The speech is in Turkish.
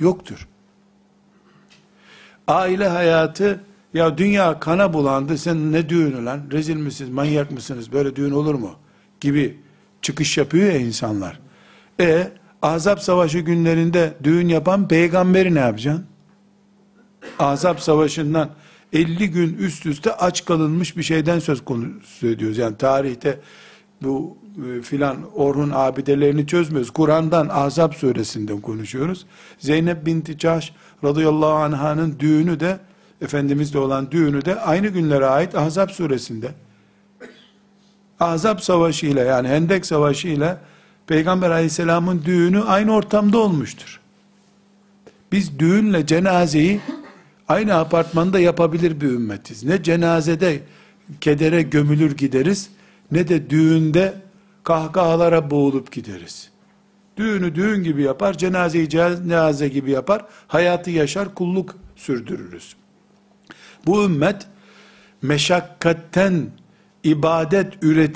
yoktur. Aile hayatı ya dünya kana bulandı sen ne düğünü lan rezil misiniz manyak mısınız böyle düğün olur mu gibi çıkış yapıyor ya insanlar. E Azap Savaşı günlerinde düğün yapan peygamberi ne yapacaksın? Azap Savaşı'ndan 50 gün üst üste aç kalınmış bir şeyden söz konusu ediyoruz. Yani tarihte bu e, filan Orhun abidelerini çözmüyoruz. Kur'an'dan Ahzab suresinden konuşuyoruz. Zeynep binti Caş radıyallahu anh'ın düğünü de Efendimizle olan düğünü de aynı günlere ait Ahzab suresinde. Ahzab savaşı ile yani Hendek savaşı ile Peygamber aleyhisselamın düğünü aynı ortamda olmuştur. Biz düğünle cenazeyi aynı apartmanda yapabilir bir ümmetiz. Ne cenazede kedere gömülür gideriz, ne de düğünde kahkahalara boğulup gideriz. Düğünü düğün gibi yapar, cenazeyi cenaze gibi yapar, hayatı yaşar, kulluk sürdürürüz. Bu ümmet meşakkatten ibadet üretir